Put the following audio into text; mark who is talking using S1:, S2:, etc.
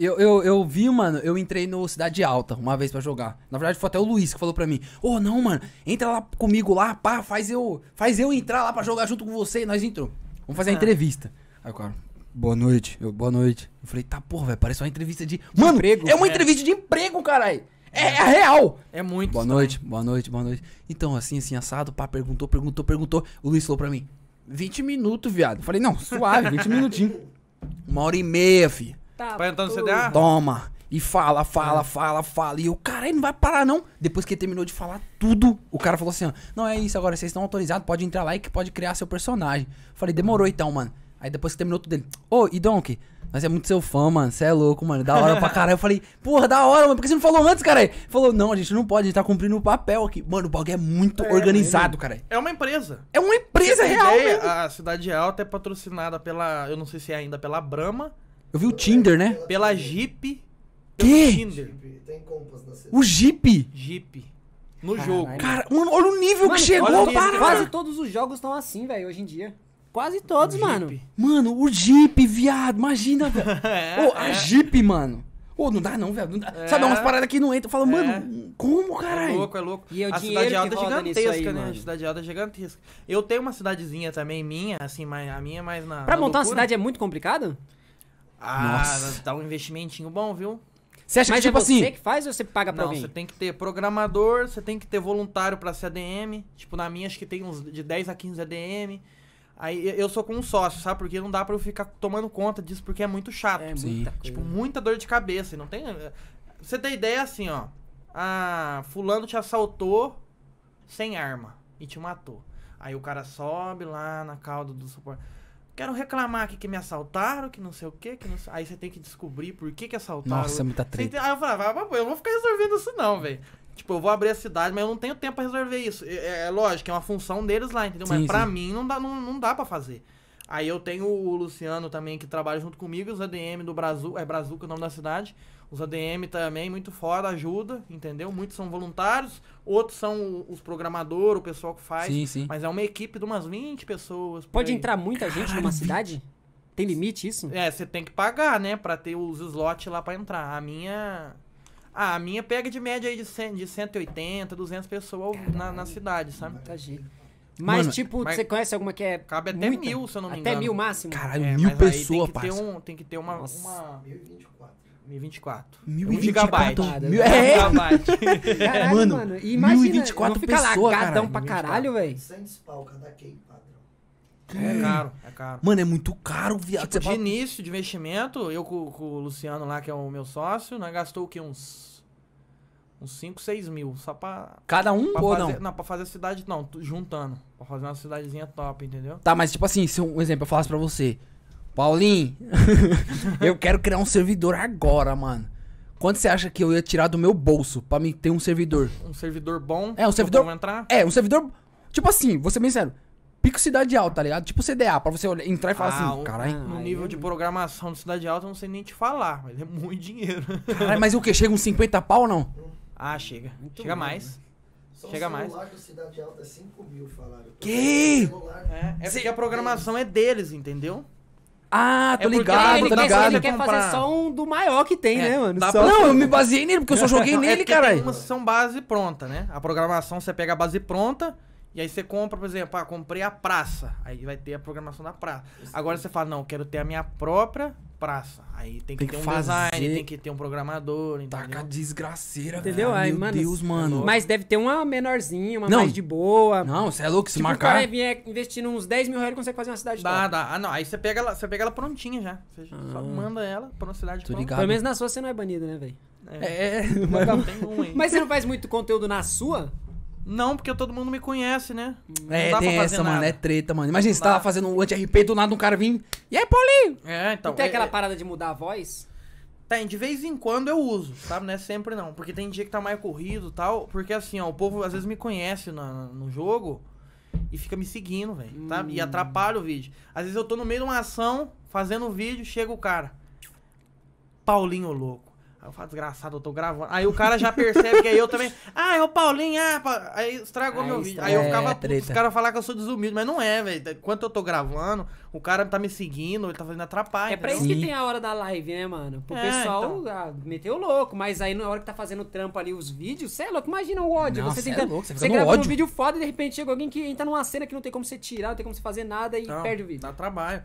S1: Eu, eu, eu vi, mano, eu entrei no Cidade Alta uma vez para jogar. Na verdade, foi até o Luiz que falou pra mim: Ô, oh, não, mano, entra lá comigo lá, pá, faz eu, faz eu entrar lá para jogar junto com você. E nós entrou. Vamos fazer ah. a entrevista. Aí o cara, boa noite, eu, boa noite. Eu falei: tá, porra, velho, parece uma entrevista de. de mano, emprego, é uma é. entrevista de emprego, caralho. É, é, é real. É muito. Boa estranho. noite, boa noite, boa noite. Então, assim, assim, assado, pá, perguntou, perguntou, perguntou. O Luiz falou pra mim: 20 minutos, viado. Eu falei: não, suave, 20 minutinhos. Uma hora e meia, fi. Tá, pra entrar no CDA? Toma. E fala, fala, é. fala, fala. E o cara aí não vai parar, não. Depois que ele terminou de falar tudo, o cara falou assim: ó, Não, é isso, agora vocês estão autorizados, pode entrar lá e que pode criar seu personagem. Falei, demorou então, mano. Aí depois que terminou tudo ele, ô, oh, e Donkey, nós é muito seu fã, mano. Você é louco, mano. Da hora pra caralho. Eu falei, porra, da hora, mano. Por que você não falou antes, cara? Ele falou, não, a gente não pode, a gente tá cumprindo o papel aqui. Mano, o bagulho é muito é, organizado, cara.
S2: É uma empresa. É uma empresa tipo, real, ideia, mesmo. A Cidade Alta é patrocinada pela, eu não sei se é ainda pela Brahma
S1: eu vi o Tinder, né?
S2: Pela Jeep. Que?
S1: O Jeep?
S2: Jeep. No jogo. Cara,
S1: mano, olha o nível mano, que chegou, para! Quase todos os jogos estão assim, velho, hoje em dia. Quase todos, mano. Mano, o Jeep, viado, imagina, velho. oh, a Jeep, mano. Ô, oh, não dá não, velho. É. Sabe, é umas paradas que não entram. Fala, é. mano, como, caralho? É louco, é louco. E é a cidade alta é gigantesca, aí, né? Mano. A
S2: cidade alta é gigantesca. Eu tenho uma cidadezinha também minha, assim, mas a minha é mais na. Pra na montar loucura. uma cidade
S1: é muito complicado?
S2: Ah, Nossa. dá um investimentinho bom, viu?
S1: Você acha Mas que, é tipo é assim... você que
S2: faz ou você paga pra Não, alguém? você tem que ter programador, você tem que ter voluntário pra ser ADM. Tipo, na minha acho que tem uns de 10 a 15 ADM. Aí eu sou com um sócio, sabe? Porque não dá pra eu ficar tomando conta disso, porque é muito chato. É muita coisa. Tipo, muita dor de cabeça. não tem... Você tem ideia assim, ó. Ah, fulano te assaltou sem arma e te matou. Aí o cara sobe lá na cauda do suporte. Quero reclamar aqui que me assaltaram, que não sei o quê, que não... Aí você tem que descobrir por que que assaltaram. Nossa, é muita treta. Aí eu falava, ah, eu vou ficar resolvendo isso não, velho. Tipo, eu vou abrir a cidade, mas eu não tenho tempo pra resolver isso. É, é, é lógico, é uma função deles lá, entendeu? Sim, mas pra sim. mim não dá, não, não dá pra fazer. Aí eu tenho o Luciano também, que trabalha junto comigo, os ADM do Brasil, é Brasil que é o nome da cidade. Os ADM também, muito fora, ajuda, entendeu? Muitos são voluntários, outros são os programadores, o pessoal que faz. Sim, sim. Mas é uma equipe de umas 20 pessoas. Pode aí. entrar muita gente numa cidade? Tem limite isso? É, você tem que pagar, né? Pra ter os slots lá pra entrar. A minha. Ah, a minha pega de média aí de, 100, de 180, 200 pessoas na, na cidade, sabe? Muita tá gente.
S1: Mas, Mano, tipo, mas você
S2: conhece alguma que é. Cabe até muita? mil, se eu não me engano. Até mil máximo? Caralho, é, mil pessoas, parça. Um, tem que ter uma. Nossa. uma... 1024. 1024. 1024. É. Caralho, mano, E imagina, 1024 fica pessoa, lagadão caralho, pra caralho, velho. 100
S1: pau cada padrão. É caro, é caro. Mano, é muito caro, viado.
S2: Tipo, de fala... início de investimento, eu com, com, o Luciano lá, que é o meu sócio, nós gastou o quê? Uns Uns 5, 6 mil, só pra. Cada um pra ou fazer, não? Não, pra fazer a cidade, não, juntando. Pra fazer uma cidadezinha top, entendeu? Tá, mas tipo assim,
S1: se um exemplo eu falasse pra você, Paulinho, eu quero criar um servidor agora, mano. Quanto você acha que eu ia tirar do meu bolso pra me ter um servidor?
S2: Um servidor bom?
S1: É, um servidor. entrar? É, um servidor. Tipo assim, vou ser bem sério. Pico Cidade Alta, tá ligado? Tipo CDA, pra você entrar e falar ah, assim, caralho. Ah, no
S2: nível é de programação de Cidade Alta, eu não sei nem te falar, mas é muito dinheiro. Caralho, mas o que?
S1: Chega uns 50 pau ou não?
S2: Ah, chega. Muito chega bom, mais. Né? Só Chega mais. do Cidade Alta é 5 mil, falaram.
S1: Que?
S2: É, é porque a programação é deles, entendeu?
S1: Ah, tô é ligado, ele tô quer, ligado. Ele quer fazer só um do maior que tem, é, né, mano? Só... Não, eu me baseei nele, porque eu só joguei é nele, é caralho.
S2: são base pronta, né? A programação você pega a base pronta, e aí você compra, por exemplo, ah, comprei a praça. Aí vai ter a programação da praça. Agora você fala, não, quero ter a minha própria praça. Aí tem que tem ter um fazer... design, tem que ter um programador, tá com a desgraceira, entendeu? Cara, Ai, meu mano, Deus, mano. Mas
S1: deve ter uma menorzinha, uma não. mais de boa. Não, você é louco, se tipo, marcar... O cara investir uns 10 mil reais ele consegue fazer uma cidade dá, Dá, Ah, não, aí você pega ela, você pega ela prontinha já. Você ah. só manda ela pra uma cidade Tô ligado. Pelo menos na sua você não é banido, né, velho? É, é, mas, mas, um, mas você não faz muito conteúdo na sua? Não, porque todo mundo me conhece, né? Não é, tem essa, nada. mano. É treta, mano. Imagina, você tava fazendo um anti-RP, do nada um cara vinha.
S2: E aí, Paulinho? É, então. E tem é, aquela é... parada de mudar a voz? Tem, de vez em quando eu uso, sabe? Não é sempre não. Porque tem dia que tá mais corrido e tal. Porque assim, ó, o povo às vezes me conhece no, no jogo e fica me seguindo, velho. Hum. Sabe? E hum. atrapalha o vídeo. Às vezes eu tô no meio de uma ação, fazendo um vídeo, chega o cara. Paulinho louco. Aí eu falo, desgraçado, eu tô gravando. Aí o cara já percebe que é eu também. Ah, é o Paulinho, ah, pa... aí estragou aí meu vídeo. Aí eu é, ficava é, puto, os caras falaram que eu sou desumido mas não é, velho. Tá, enquanto eu tô gravando, o cara
S1: tá me seguindo, ele tá fazendo atrapalho. É pra entendeu? isso que tem a hora da live, né, mano? Pro é, pessoal então... ah, meteu louco, mas aí na hora que tá fazendo trampo ali os vídeos, cê é louco, imagina o ódio. Nossa, você tenta, é louco, você, você grava ódio. um vídeo foda e de repente chega alguém que entra numa cena que não tem como você tirar, não tem como você fazer nada e não, perde o vídeo. Dá trabalho.